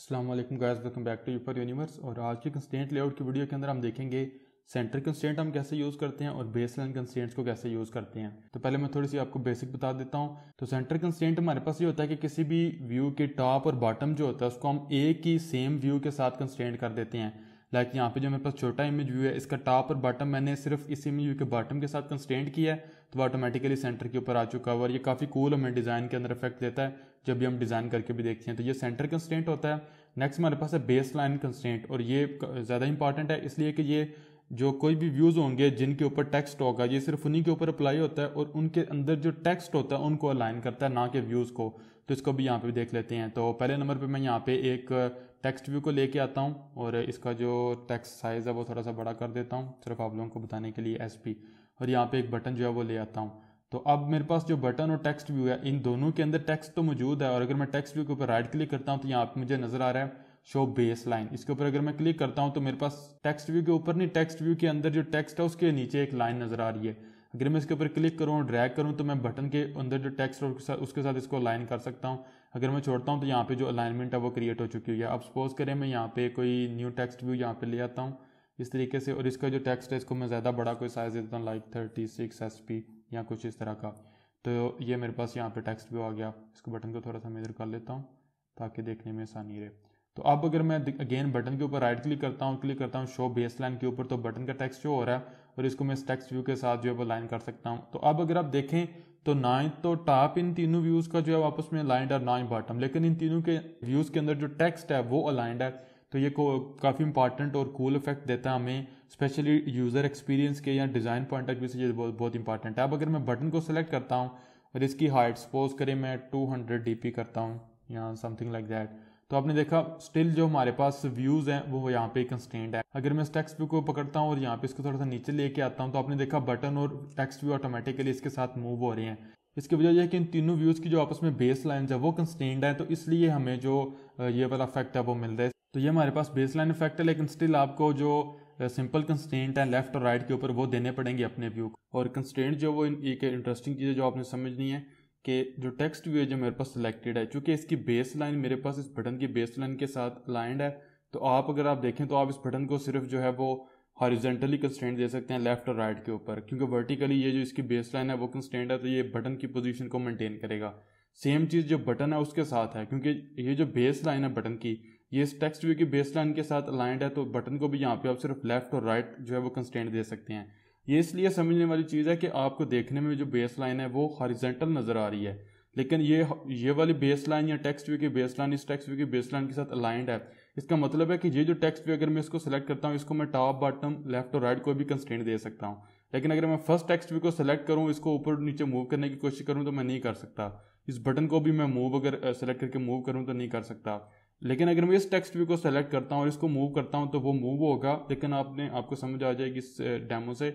Aslam guys welcome back to यूपर universe और आज की कंस्टेंट लेआउट की वीडियो के अंदर हम देखेंगे सेंटर कंस्टेंट हम कैसे यूज़ करते हैं और बेस लाइन कंस्टेंट्स को कैसे यूज़ करते हैं तो पहले मैं थोड़ी सी आपको बेसिक बता देता हूँ तो सेंटर कंस्टेंट हमारे पास ये होता है कि किसी भी व्यू के टॉप और बॉटम जो होता है उसको हम एक ही सेम व्यू के साथ कंस्टेंट कर देते हैं लाइक यहाँ पे जो मेरे पास छोटा इमेज व्यू है इसका टॉप और बॉटम मैंने सिर्फ इस इमेज व्यू के बॉटम के साथ कंस्टेंट किया है तो ऑटोमेटिकली सेंटर के ऊपर आ चुका है और ये काफ़ी कूल हमें डिज़ाइन के अंदर इफेक्ट देता है जब भी हम डिज़ाइन करके भी देखते हैं तो ये सेंटर कंस्टेंट होता है नेक्स्ट हमारे पास है बेस लाइन कंस्टेंट और ये ज़्यादा इंपॉर्टेंट है इसलिए कि ये जो कोई भी व्यूज़ होंगे जिनके ऊपर टेक्स्ट होगा ये सिर्फ उन्हीं के ऊपर अप्लाई होता है और उनके अंदर जो टेक्स्ट होता है उनको अलाइन करता है ना कि व्यूज़ को तो इसको भी यहाँ पे भी देख लेते हैं तो पहले नंबर पे मैं यहाँ पे एक टेक्स्ट व्यू को लेके आता हूँ और इसका जो टेक्स्ट साइज़ है वो थोड़ा सा बड़ा कर देता हूँ सिर्फ आप लोगों को बताने के लिए एस और यहाँ पे एक बटन जो है वो ले आता हूँ तो अब मेरे पास जो बटन और टेक्स्ट व्यू है इन दोनों के अंदर टेक्स्ट तो मौजूद है और अगर मैं टेक्स्ट व्यू के ऊपर राइट क्लिक करता हूँ तो यहाँ पर मुझे नजर आ रहा है शो बेस लाइन इसके ऊपर अगर मैं क्लिक करता हूँ तो मेरे पास टेक्स्ट व्यू के ऊपर नहीं टेक्स्ट व्यू के अंदर जो टेक्स्ट है उसके नीचे एक लाइन नजर आ रही है अगर मैं इसके ऊपर क्लिक करूँ ड्रैग करूँ तो मैं बटन के अंदर जो टेक्स्ट है उसके साथ इसको लाइन कर सकता हूँ अगर मैं छोड़ता हूँ तो यहाँ पे जो अलाइनमेंट है वो क्रिएट हो चुकी है अब सपोज करें मैं यहाँ पे कोई न्यू टेक्स्ट व्यू यहाँ पे ले आता हूँ इस तरीके से और इसका जो टेक्स्ट है इसको मैं ज़्यादा बड़ा कोई साइज़ देता हूँ like thirty six S P या कुछ इस तरह का तो ये मेरे पास यहाँ पे टेक्स्ट व्यू आ गया इसको बटन को थोड़ा सा मैं इधर कर लेता हूँ ताकि देखने में आसानी रहे तो अब अगर मैं अगेन बटन के ऊपर राइट क्लिक करता हूँ क्लिक करता हूँ शो बेस लाइन के ऊपर तो बटन का टेक्स्ट शो हो रहा है और इसको मैं इस टेक्स्ट व्यू के साथ जो है वो लाइन कर सकता हूँ तो अब अगर आप देखें तो नाइन्थ तो टॉप इन तीनों व्यूज का जो है आपस में अलाइंड है नाइन बॉटम लेकिन इन तीनों के व्यूज के अंदर जो टेक्स्ट है वो अलाइंड है तो ये काफ़ी इंपॉर्टेंट और कूल cool इफेक्ट देता है हमें स्पेशली यूज़र एक्सपीरियंस के या डिज़ाइन पॉइंट ऑफ व्यू से ये बहुत बहुत इंपॉर्टेंट है अब अगर मैं बटन को सिलेक्ट करता हूँ और इसकी हाइट सपोज करें मैं डी पी करता हूँ या समथिंग लाइक दैट तो आपने देखा स्टिल जो हमारे पास व्यूज़ हैं वो यहाँ पे कंस्टेंट है अगर मैं इस टेक्स व्यू को पकड़ता हूँ और यहाँ पे इसको थोड़ा सा नीचे लेके आता हूँ तो आपने देखा बटन और टेक्स्ट व्यू ऑटोमेटिकली इसके साथ मूव हो रहे हैं इसकी वजह यह है कि इन तीनों व्यूज़ की जो आपस में बेस लाइन है वो कंस्टेंट है तो इसलिए हमें जो ये वाला इफेक्ट है वो मिल रहा है तो ये हमारे पास बेस लाइन इफेक्ट है लेकिन स्टिल आपको जो सिंपल कंस्टेंट है लेफ्ट और राइट के ऊपर वो देने पड़ेंगे अपने व्यू को और कंस्टेंट जो वो एक इंटरेस्टिंग चीज़ है जो आपने समझनी है कि जो टेक्स्ट व्यू है जो मेरे पास सिलेक्टेड है चूँकि इसकी बेस लाइन मेरे पास इस बटन की बेस लाइन के साथ अलाइंड है तो आप अगर आप देखें तो आप इस बटन को सिर्फ जो है वो हॉरिजेंटली कंस्टेंट दे सकते हैं लेफ्ट और राइट के ऊपर क्योंकि वर्टिकली ये जो इसकी बेस लाइन है वो कंस्टेंट है तो ये बटन की पोजीशन को मेंटेन करेगा सेम चीज़ जो बटन है उसके साथ है क्योंकि ये जो बेस लाइन है बटन की ये इस टेक्स्ट व्यू की बेस लाइन के साथ अलाइंड है तो बटन को भी यहाँ पर आप सिर्फ लेफ्ट और राइट जो है वो कंस्टेंट दे सकते हैं ये इसलिए समझने वाली चीज़ है कि आपको देखने में जो बेस लाइन है वो हॉरिजेंटल नज़र आ रही है लेकिन ये ये वाली बेस लाइन या टेक्स्ट व्यू की बेस लाइन इस टेक्स्ट व्यू की बेस लाइन के साथ अलाइंड है इसका मतलब है कि ये जो टेक्स्ट व्यू अगर मैं इसको सेलेक्ट करता हूँ इसको मैं टॉप बॉटम लेफ्ट और राइट को भी कंस्टेंट दे सकता हूँ लेकिन अगर मैं फर्स्ट टेक्स्ट व्यू को सेलेक्ट करूँ इसको ऊपर नीचे मूव करने की कोशिश करूँ तो मैं नहीं कर सकता इस बटन को भी मैं मूव अगर सेलेक्ट करके मूव करूँ तो नहीं कर सकता लेकिन अगर मैं इस टेक्स्ट व्यू को सेलेक्ट करता हूँ और इसको मूव करता हूँ तो वो मूव होगा लेकिन आपने आपको समझ आ जाएगी इस डेमो से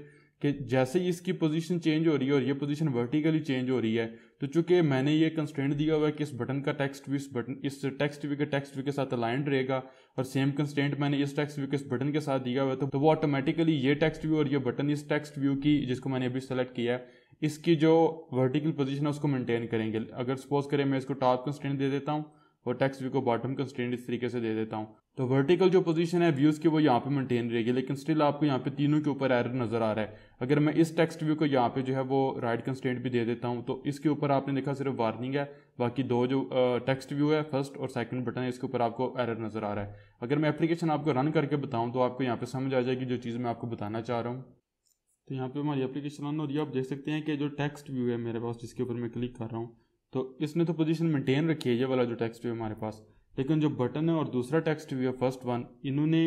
कि जैसे ही इसकी पोजीशन चेंज हो रही है और ये पोजीशन वर्टिकली चेंज हो रही है तो चूंकि मैंने ये कंस्टेंट दिया हुआ है कि इस बटन का टेक्स्ट भी इस बटन इस टेक्स्ट व्यू के टेक्स्ट व्यू के साथ अलाइंट रहेगा और सेम कंस्टेंट मैंने इस टेक्स्ट व्यू के इस बटन के साथ दिया हुआ है तो, तो वो ऑटोमेटिकली ये टेक्स्ट व्यू और ये बटन इस टेक्स्ट व्यू की जिसको मैंने अभी सेलेक्ट किया है इसकी जो वर्टिकल पोजिशन है उसको मेनटेन करेंगे अगर सपोज करें मैं इसको टॉप कंस्टेंट दे देता हूँ और टेक्स्ट व्यू को बॉटम कंस्टेंट इस तरीके से दे देता हूँ तो वर्टिकल जो पोजीशन है व्यूज़ की वो यहाँ पे मेंटेन रहेगी लेकिन स्टिल आपको यहाँ पे तीनों के ऊपर एरर नज़र आ रहा है अगर मैं इस टेक्स्ट व्यू को यहाँ पे जो है वो राइट कंस्टेंट भी दे देता हूँ तो इसके ऊपर आपने देखा सिर्फ वार्निंग है बाकी दो जो टेक्स्ट व्यू है फर्स्ट और सेकंड बटन है इसके ऊपर आपको एरर नज़र आ रहा है अगर मैं एप्लीकेशन आपको रन करके बताऊँ तो आपको यहाँ पर समझ आ जाएगी जो चीज़ मैं आपको बताना चाह रहा हूँ तो यहाँ पे हमारी एप्लीकेशन रन हो रही है आप देख सकते हैं कि जो टेक्स्ट व्यू है मेरे पास जिसके ऊपर मैं क्लिक कर रहा हूँ तो इसने तो पोजीशन मेंटेन रखी है ये वाला जो टेक्स्ट व्यू हमारे पास लेकिन जो बटन है और दूसरा टेक्स्ट व्यू है फर्स्ट वन इन्होंने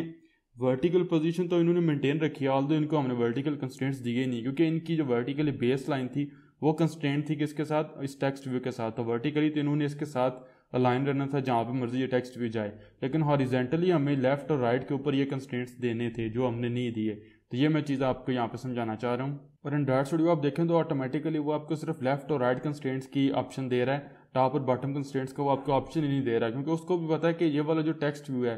वर्टिकल पोजीशन तो इन्होंने मेंटेन रखी है ऑल इनको हमने वर्टिकल कंस्टेंट्स दिए नहीं क्योंकि इनकी जो वर्टिकली बेस लाइन थी वो कंस्टेंट थी किसके साथ इस टेक्स्ट व्यू के साथ तो वर्टिकली तो इन्होंने इसके साथ अलाइन रहना था जहाँ पर मर्जी ये टेक्स्ट व्यू जाए लेकिन हॉरिजेंटली हमें लेफ्ट और राइट के ऊपर ये कंस्टेंट्स देने थे जो हमने नहीं दिए तो ये मैं चीज़ आपको यहाँ पे समझाना चाह रहा हूँ और एंड्रॉयड स्टूडियो आप देखें तो ऑटोमेटिकली वो आपको सिर्फ लेफ्ट और राइट कंस्टेंट्स की ऑप्शन दे रहा है टॉप और बॉटम कंस्टेंट्स का वो आपको ऑप्शन ही नहीं दे रहा है क्योंकि उसको भी पता है कि ये वाला जो टेक्स्ट व्यू है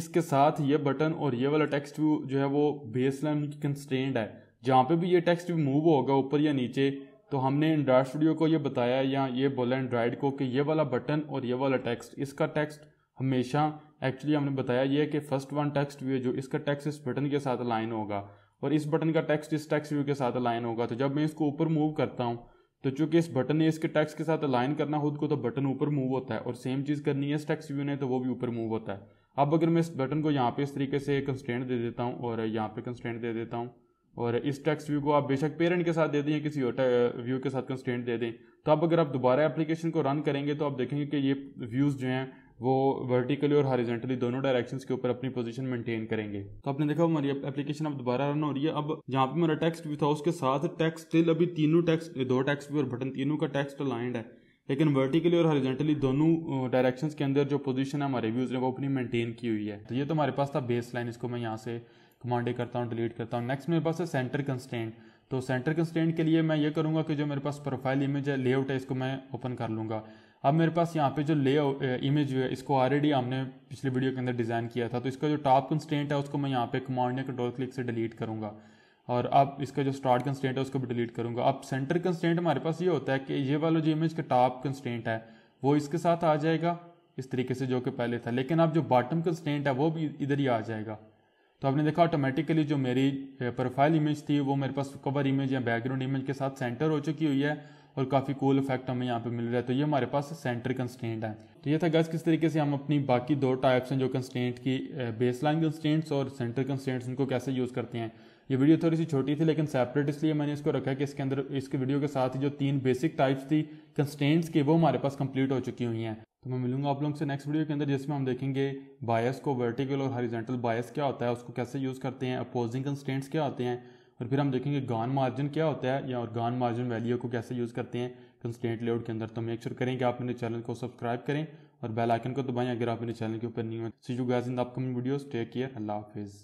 इसके साथ ये बटन और ये वाला टेक्स्ट व्यू जो है वो बेस लाइन की कंस्टेंट है जहाँ पे भी ये टेक्स्ट व्यू मूव होगा ऊपर या नीचे तो हमने एंड्रॉयड स्टूडियो को ये बताया या ये बोला एंड्रॉयड को कि ये वाला बटन और ये वाला टेक्स्ट इसका टेक्स्ट हमेशा एक्चुअली हमने बताया ये कि फर्स्ट वन टेक्स्ट व्यू जो इसका टेक्स्ट इस बटन के साथ लाइन होगा और इस बटन का टेक्स्ट इस टेक्स्ट व्यू के साथ अलाइन होगा तो जब मैं इसको ऊपर मूव करता हूँ तो चूंकि इस बटन ने इसके टेक्स्ट के साथ अलाइन करना खुद को तो बटन ऊपर मूव होता है और सेम चीज़ करनी है इस टेक्स्ट व्यू ने तो वो भी ऊपर मूव होता है अब अगर मैं इस बटन को यहाँ पे इस तरीके से कंस्टेंट दे देता हूँ और यहाँ पे कंस्टेंट दे देता हूँ और इस टेक्स्ट व्यू को आप बेशक पेरेंट के साथ दे दें या किसी और व्यू के साथ कंस्टेंट दे दें तो अब अगर आप दोबारा एप्लीकेशन को रन करेंगे तो आप देखेंगे कि ये व्यूज़ जो हैं वो वर्टिकली और हॉरिजेंटली दोनों डायरेक्शन के ऊपर अपनी पोजीशन मेंटेन करेंगे तो आपने देखा हमारी एप्लीकेशन अब दोबारा रन हो रही है अब जहाँ पे मेरा टेक्स्ट भी था उसके साथ टेक्स्ट स्टिल अभी तीनों टेक्स्ट दो टेक्स्ट भी और बटन तीनों का टेक्स्ट अलाइंड है लेकिन वर्टिकली और हॉरिजेंटली दोनों डायरेक्शन के अंदर जो पोजीशन है हमारे व्यूज़ ने वो अपनी मेंटेन की हुई है तो ये तो हमारे पास था बेस लाइन इसको मैं यहाँ से कमांडे करता हूँ डिलीट करता हूँ नेक्स्ट मेरे पास है सेंटर कंस्टेंट तो सेंटर कंस्टेंट के लिए मैं ये करूँगा कि जो मेरे पास प्रोफाइल इमेज है लेआउट है इसको मैं ओपन कर लूँगा अब मेरे पास यहाँ पे जो ले इमेज है इसको ऑलरेडी हमने पिछले वीडियो के अंदर डिज़ाइन किया था तो इसका जो टॉप कंस्टेंट है उसको मैं यहाँ पे कमांड या कंट्रोल क्लिक से डिलीट करूँगा और अब इसका जो स्टार्ट कंस्टेंट है उसको भी डिलीट करूँगा अब सेंटर कंस्टेंट हमारे पास ये होता है कि ये वाला जो इमेज का टॉप कंस्टेंट है वो इसके साथ आ जाएगा इस तरीके से जो कि पहले था लेकिन अब जो बॉटम कंस्टेंट है वो भी इधर ही आ जाएगा तो आपने देखा ऑटोमेटिकली जो मेरी प्रोफाइल इमेज थी वो मेरे पास कवर इमेज या बैकग्राउंड इमेज के साथ सेंटर हो चुकी हुई है और काफ़ी कूल इफेक्ट हमें यहाँ पे मिल रहा है तो ये हमारे पास सेंटर कंस्टेंट है तो ये था गैस किस तरीके से हम अपनी बाकी दो टाइप्स हैं जो कंस्टेंट की बेस लाइन कंस्टेंट्स और सेंटर कंस्टेंट्स उनको कैसे यूज़ करते हैं ये वीडियो थोड़ी सी छोटी थी लेकिन सेपरेट इसलिए मैंने इसको रखा कि इसके अंदर इसके वीडियो के साथ ही जो तीन बेसिक टाइप्स थी कंस्टेंट्स की वो हमारे पास कंप्लीट हो चुकी हुई हैं तो मैं मिलूंगा आप लोगों से नेक्स्ट वीडियो के अंदर जिसमें हम देखेंगे बायस को वर्टिकल और हॉरिजॉन्टल बायस क्या होता है उसको कैसे यूज़ करते हैं अपोजिंग कंस्टेंट्स क्या होते हैं और फिर हम देखेंगे गान मार्जिन क्या होता है या और गान मार्जिन वैल्यू को कैसे यूज़ करते हैं कंस्टेंट लेआउट के अंदर तो मेक श्योर करें कि आप मेरे चैनल को सब्सक्राइब करें और बेल आइकन को दबाएं अगर आप मेरे चैनल के ऊपर नहीं हो see you guys in the upcoming videos take care अल्लाह हाफिज़